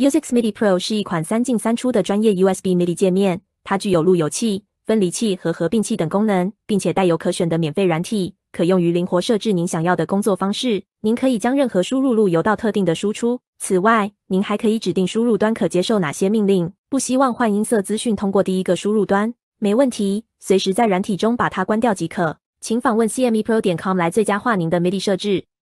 u x MIDI Pro 是一款三进三出的专业 USB MIDI 界面，它具有路由器、分离器和合并器等功能，并且带有可选的免费软体，可用于灵活设置您想要的工作方式。您可以将任何输入路由到特定的输出。此外，您还可以指定输入端可接受哪些命令。不希望换音色资讯通过第一个输入端，没问题，随时在软体中把它关掉即可。请访问 CMEPRO 点 com 来最佳化您的 MIDI 设置。